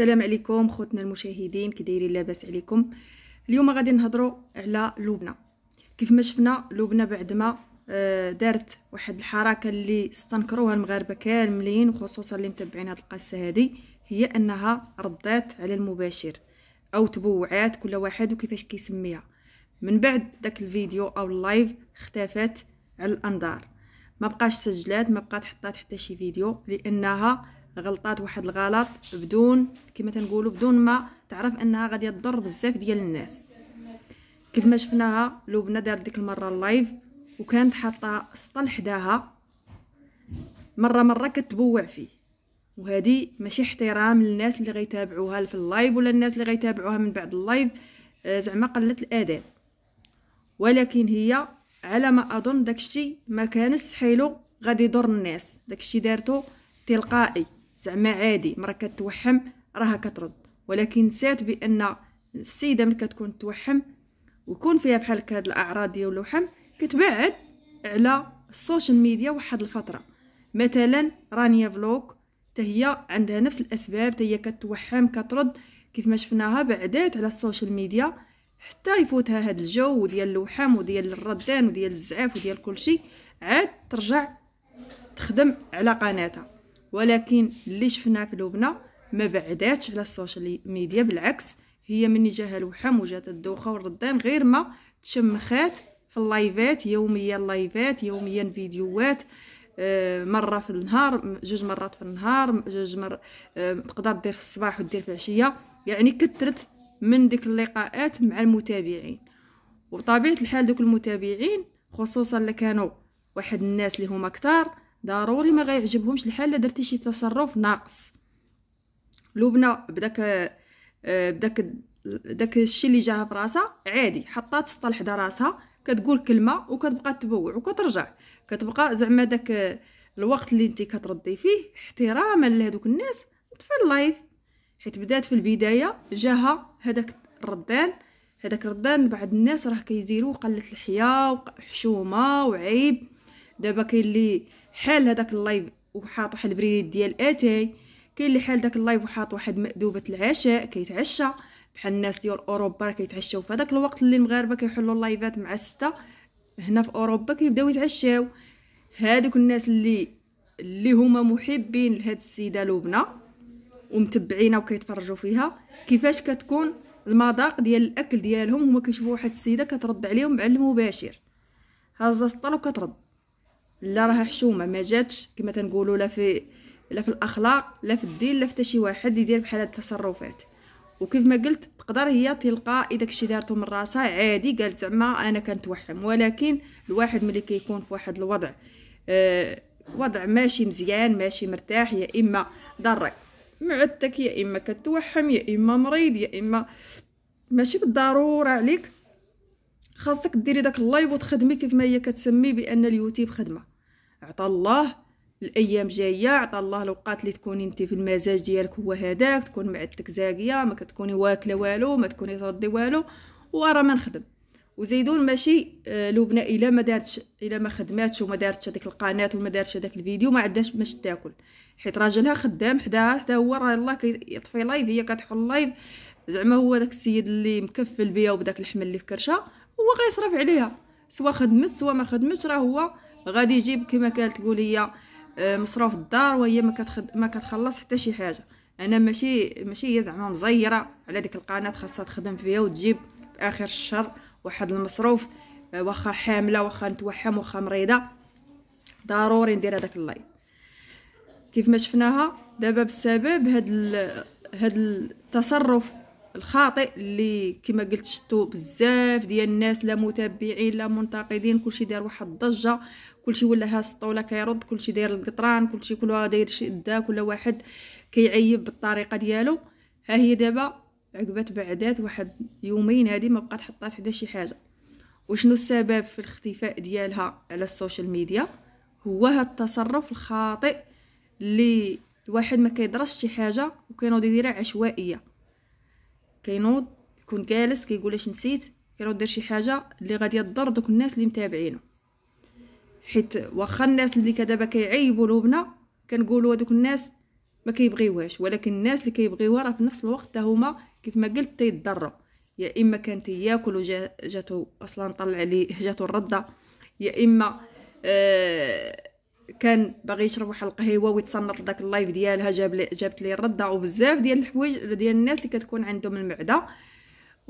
السلام عليكم خوتنا المشاهدين كي دايرين لاباس عليكم اليوم غادي نهضروا على لبنى كيف ما شفنا لبنى بعد ما آه، دارت واحد الحركه اللي استنكروها المغاربه كاملين وخصوصا اللي متبعين هذه القصه هذه هي انها ردات على المباشر او تبوعات كل واحد وكيفاش كيسميها من بعد داك الفيديو او اللايف اختفت على الانظار ما بقاش سجلات ما بقات حطات حتى شي فيديو لانها غلطات واحد الغلط بدون كما تنقولوا بدون ما تعرف انها غادي تضر بزاف ديال الناس كيف ما شفناها لبنى دارت ديك المره اللايف وكانت حاطه سطل حداها مره مره كتبوع فيه وهذه ماشي احترام للناس اللي غيتابعوها في اللايف ولا الناس اللي غيتابعوها من بعد اللايف آه، زعما قله الاداب ولكن هي على ما اظن داكشي ما كانش حيلو غادي يضر الناس داكشي دارتو تلقائي زعما عادي مرة كتوحم راها كترد ولكن نسات بان السيده ملي كتكون توحم ويكون فيها بحال هاد الاعراض ديال الوحم كتبعد على السوشيال ميديا واحد الفتره مثلا رانيا فلوك هي عندها نفس الاسباب هي كتوحم كترد كيف ما شفناها بعدات على السوشيال ميديا حتى يفوتها هاد الجو ديال الوحم وديال الردان وديال الزعاف وديال كلشي عاد ترجع تخدم على قناتها ولكن اللي شفناه في لبنى ما بعداتش على السوشيال ميديا بالعكس هي مني جاها الوحم وجات الدوخه والردان غير ما تشمخات في اللايفات يوميا لايفات يوميا فيديوهات آه، مره في النهار جوج مرات في النهار جوج مر آه، تقدر دير في الصباح ودير في العشيه يعني كثرت من ديك اللقاءات مع المتابعين وبطبيعه الحال دوك المتابعين خصوصا اللي كانوا واحد الناس اللي هما كثار ضروري ما غيعجبهمش الحال لا درتي شي تصرف ناقص لبنى بداك آه، بداك داك الشيء اللي جاها في راسها عادي حطات سطل حدا راسها كتقول كلمه وكتبقى تبوع وكترجع كتبقى زعما داك الوقت اللي انت كتردي فيه احتراما لهذوك الناس طفي اللايف حيت بدات في البدايه جاها هذاك الردان هذاك الردان بعض الناس راه كيديروه قله الحياه وحشومه وعيب دابا كاين اللي حال هذاك اللايف وحاط واحد البريد ديال اتاي كاين اللي حال داك اللايف وحاط واحد مأدوبة العشاء كيتعشى بحال الناس ديال اوروبا راه كيتعشاو في هذاك الوقت اللي المغاربه كيحلوا اللايفات مع الستة هنا في اوروبا كيبداو يتعشاو هادوك الناس اللي اللي هما محبين لهاد السيده لبنى ومتبعينها وكيتفرجوا فيها كيفاش كتكون المذاق ديال الاكل ديالهم هما كيشوفوا واحد السيده كترد عليهم بعلم مباشر هازه سطل وكترد لا راها حشومه ما جاتش كما تنقولوا لا في لا في الاخلاق لا في الدين لا في شي واحد يدير بحال هاد التصرفات وكيف ما قلت تقدر هي تلقى داكشي دارته من راسها عادي قالت زعما انا كنتوهم ولكن الواحد ملي كيكون في واحد الوضع آه وضع ماشي مزيان ماشي مرتاح يا اما ضرك معدتك يا اما كتوحم يا اما مريض يا اما ماشي بالضروره عليك خاصك ديري داك اللايف وتخدمي كيف ما هي كتسمي بان اليوتيوب خدمه عطى الله الايام جايه عطى الله الاوقات اللي تكوني انت في المزاج ديالك هو هذاك تكون معدتك زاقيه ما كتكوني واكله والو ما تكوني تردي والو ورا ما نخدم وزيدون ماشي آه، لبنى الا ما دارتش الا ما خدماتش وما دارتش هذيك القناه وما دارتش هذاك الفيديو ما عندهاش باش تاكل حيت راجلها خدام حداها حتى هو راه الله كيطفي لايف هي كتحل لايف زعما هو داك السيد اللي مكفل بيها وبداك الحمل اللي في كرشه هو غيصرف عليها سواء خدمت سواء ما خدمتش راه هو غادي يجيب كما قالت تقول هي آه، مصروف الدار وهي ما كتخد... ما كتخلص حتى شي حاجه انا ماشي ماشي هي زعما مزيره على ديك القناه خاصها تخدم فيها وتجيب في اخر الشهر واحد المصروف آه، واخا حامله واخا نتوحم واخا مريضه ضروري ندير هذاك اللايف كيف ما شفناها دابا بسبب هاد ال... هاد التصرف الخاطئ اللي كما قلت شتو بزاف ديال الناس لا متابعين لا منتقدين كلشي دار واحد الضجه كلشي ولا ها السطوله كيرد كلشي داير القطران كلشي كلها داير شي دا كل واحد كيعيب بالطريقه ديالو ها هي دابا عقبات بعدات واحد يومين هادي ما بقات حطات حدا شي حاجه وشنو السبب في الاختفاء ديالها على السوشيال ميديا هو هاد التصرف الخاطئ اللي الواحد ما كيدرسش شي حاجه وكينوض يديرها عشوائيه كينوض يكون جالس كيقول اش نسيت كينوض دير شي حاجه اللي غادي تضر دوك الناس اللي متابعينه حيت واخا الناس اللي كدابا كيعيبوا لبنى كنقولوا هذوك الناس ما كيبغيوهاش ولكن الناس اللي كيبغيوها راه في نفس الوقت هما كيف ما قلت تيضروا يا اما كان تياكل وجاتو جاتو اصلا طلع لي جاتو الرده يا اما آه كان باغي يشرب واحد القهيوه ويتصنط داك اللايف ديالها جاب لي جابت لي الرده وبزاف ديال الحوايج ديال الناس اللي كتكون عندهم المعده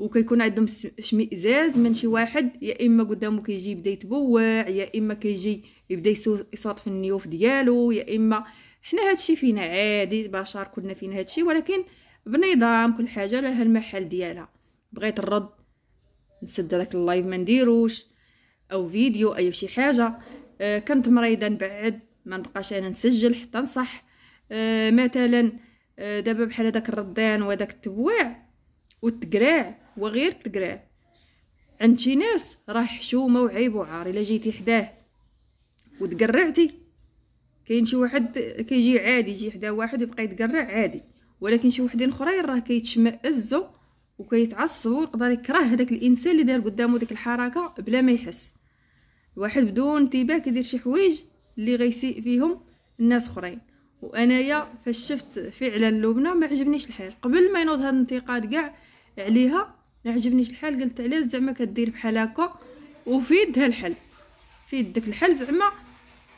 وكيكون عندهم اشمئزاز من شي واحد يا اما قدامه كيجي يبدا يتبوع يا اما كيجي يبدا يصوت في النيوف ديالو يا اما حنا هادشي فينا عادي بشر كلنا فينا هادشي ولكن بنظام كل حاجه لها المحل ديالها بغيت الرد نسد داك اللايف ما نديروش او فيديو اي شي حاجه أه كنت مريضه نبعد ما نبقاش انا نسجل حتى نصح أه مثلا أه دابا بحال هذاك الردان وهذاك التبوع وتقراع وغير تقراع عند شي ناس راه حشومه وعيب وعار الا جيتي حداه وتقرعتي كاين شي واحد كيجي عادي يجي حدا واحد يبقى يتقرع عادي ولكن شي وحدين اخرين راه كيتشمئزوا وكيتعصبوا ويقدر يكره هذاك الانسان اللي دار قدامه ديك الحركه بلا ما يحس واحد بدون انتباه كيدير شي حوايج اللي غيسيء فيهم الناس اخرين وانايا فاش شفت فعلا لبنى ما عجبنيش الحال قبل ما ينوض هاد الانتقاد كاع عليها ما عجبنيش الحال قلت علاش زعما كدير بحال هكا وفي يدها الحل في يدك الحل زعما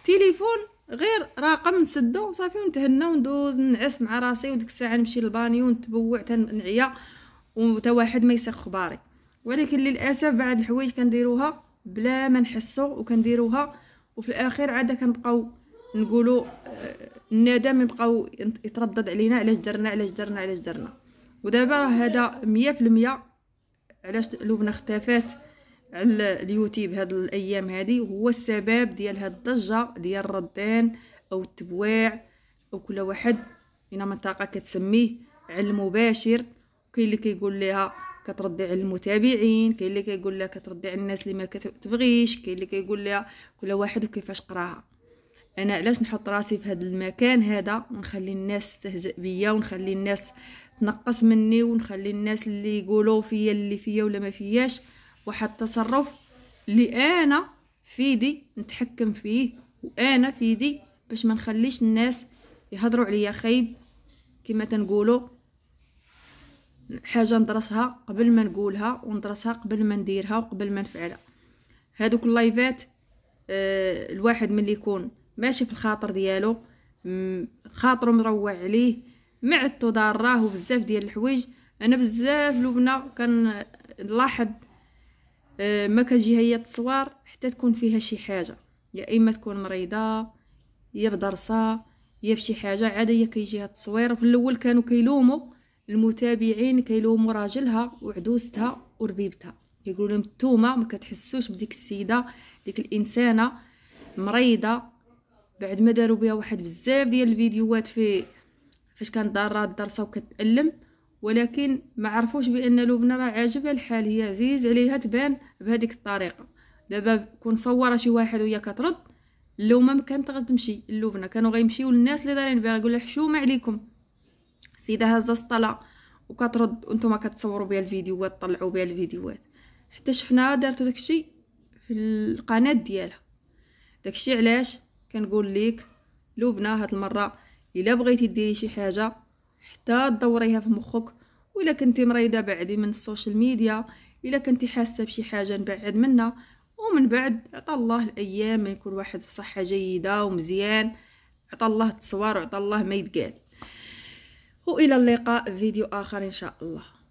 تليفون غير رقم نسدو وصافي ونتهنى وندوز نعس مع راسي وديك الساعه نمشي للبانيو ونتبوع تنعيا وتا واحد ما يسخ خباري ولكن للاسف بعض الحوايج كنديروها بلا ما نحسو وكنديروها وفي الاخير عاد كنبقاو نقولوا آه، الندم يبقاو يتردد علينا علاش درنا علاش درنا علاش درنا ودابا هذا مية في المية علاش لبنى اختفات على اليوتيوب هاد الايام هادي هو السبب ديال هاد الضجه ديال الردان او التبواع او كل واحد هنا منطقه كتسميه على المباشر كاين اللي كيقول لها كتردي على المتابعين كاين اللي كيقول لها كتردي على الناس اللي ما كتبغيش كاين اللي كيقول لها كل واحد وكيفاش قراها انا علاش نحط راسي في هذا المكان هذا ونخلي الناس تستهزئ بيا ونخلي الناس تنقص مني ونخلي الناس اللي يقولوا فيا اللي فيا ولا ما فياش واحد التصرف اللي انا فيدي نتحكم فيه وانا فيدي باش ما نخليش الناس يهضروا عليا خايب كما تنقولوا حاجه ندرسها قبل ما نقولها وندرسها قبل ما نديرها وقبل ما نفعلها هادوك اللايفات آه، الواحد ملي يكون ماشي في الخاطر ديالو خاطره مروع عليه مع التودار راهو بزاف ديال الحوايج انا بزاف لبنى كنلاحظ آه، ما كتجي هي التصوار حتى تكون فيها شي حاجه يا اما تكون مريضه يا بدرسه يا بشي حاجه عاديه هي كيجيها التصوير في الاول كانوا كيلوموا المتابعين كيلوموا راجلها وعدوستها وربيبتها يقولوا لهم نتوما ما كتحسوش بديك السيده ديك الانسانه مريضه بعد ما داروا بها واحد بزاف ديال الفيديوهات في فاش كانت ضاره الدرسه وكتالم ولكن ما عرفوش بان لبنى راه عاجبها الحال هي عزيز عليها تبان بهذيك الطريقه دابا كون صورها شي واحد وهي كترد اللومه ما كانت غتمشي اللبنى كانوا غيمشيو للناس اللي دارين بها يقول حشومه عليكم سيده هازه الصلاه وكترد وانتم كتصوروا بها الفيديوهات طلعوا بها الفيديوهات حتى شفناها دارتو داكشي في القناه ديالها داكشي علاش كنقول لك لبنى هاد المره الا بغيتي ديري شي حاجه حتى دوريها في مخك وإلا كنتي مريضه بعدي من السوشيال ميديا الا كنتي حاسه بشي حاجه نبعد منها ومن بعد عطى الله الايام من يكون واحد بصحه جيده ومزيان عطى الله التصوير وعطى الله ما يتقال والى اللقاء فيديو اخر ان شاء الله